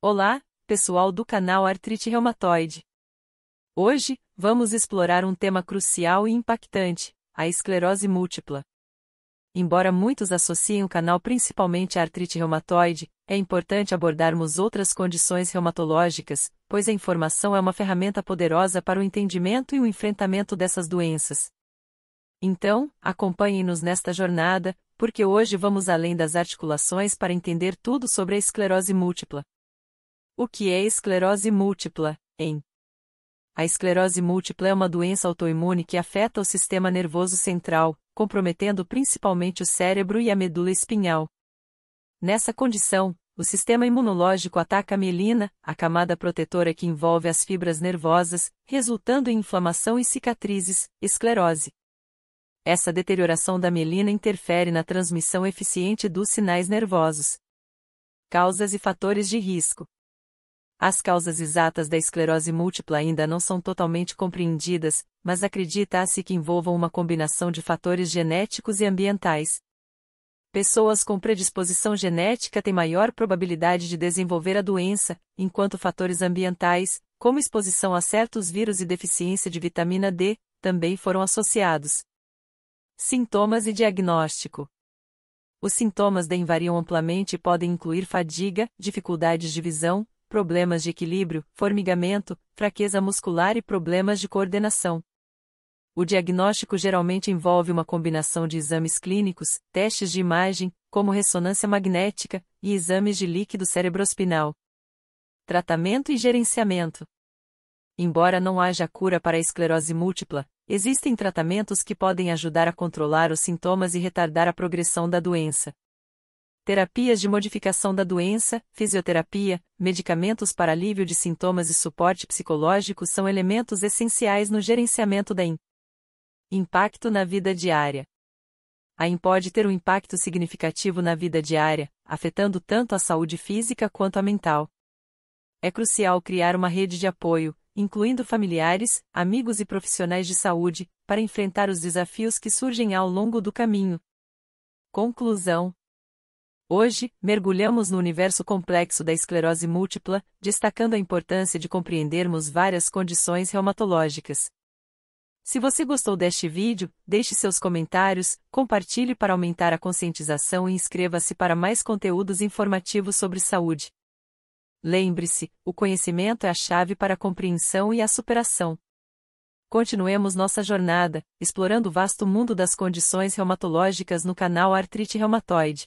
Olá, pessoal do canal Artrite Reumatoide. Hoje, vamos explorar um tema crucial e impactante, a esclerose múltipla. Embora muitos associem o canal principalmente à artrite reumatoide, é importante abordarmos outras condições reumatológicas, pois a informação é uma ferramenta poderosa para o entendimento e o enfrentamento dessas doenças. Então, acompanhem-nos nesta jornada, porque hoje vamos além das articulações para entender tudo sobre a esclerose múltipla. O que é esclerose múltipla, em? A esclerose múltipla é uma doença autoimune que afeta o sistema nervoso central, comprometendo principalmente o cérebro e a medula espinhal. Nessa condição, o sistema imunológico ataca a mielina, a camada protetora que envolve as fibras nervosas, resultando em inflamação e cicatrizes, esclerose. Essa deterioração da mielina interfere na transmissão eficiente dos sinais nervosos. Causas e fatores de risco as causas exatas da esclerose múltipla ainda não são totalmente compreendidas, mas acredita-se que envolvam uma combinação de fatores genéticos e ambientais. Pessoas com predisposição genética têm maior probabilidade de desenvolver a doença, enquanto fatores ambientais, como exposição a certos vírus e deficiência de vitamina D, também foram associados. Sintomas e diagnóstico os sintomas DEM variam amplamente e podem incluir fadiga, dificuldades de visão, problemas de equilíbrio, formigamento, fraqueza muscular e problemas de coordenação. O diagnóstico geralmente envolve uma combinação de exames clínicos, testes de imagem, como ressonância magnética, e exames de líquido cerebrospinal. Tratamento e gerenciamento. Embora não haja cura para a esclerose múltipla, existem tratamentos que podem ajudar a controlar os sintomas e retardar a progressão da doença terapias de modificação da doença, fisioterapia, medicamentos para alívio de sintomas e suporte psicológico são elementos essenciais no gerenciamento da in... impacto na vida diária. A IN pode ter um impacto significativo na vida diária, afetando tanto a saúde física quanto a mental. É crucial criar uma rede de apoio, incluindo familiares, amigos e profissionais de saúde, para enfrentar os desafios que surgem ao longo do caminho. Conclusão Hoje, mergulhamos no universo complexo da esclerose múltipla, destacando a importância de compreendermos várias condições reumatológicas. Se você gostou deste vídeo, deixe seus comentários, compartilhe para aumentar a conscientização e inscreva-se para mais conteúdos informativos sobre saúde. Lembre-se, o conhecimento é a chave para a compreensão e a superação. Continuemos nossa jornada, explorando o vasto mundo das condições reumatológicas no canal Artrite Reumatoide.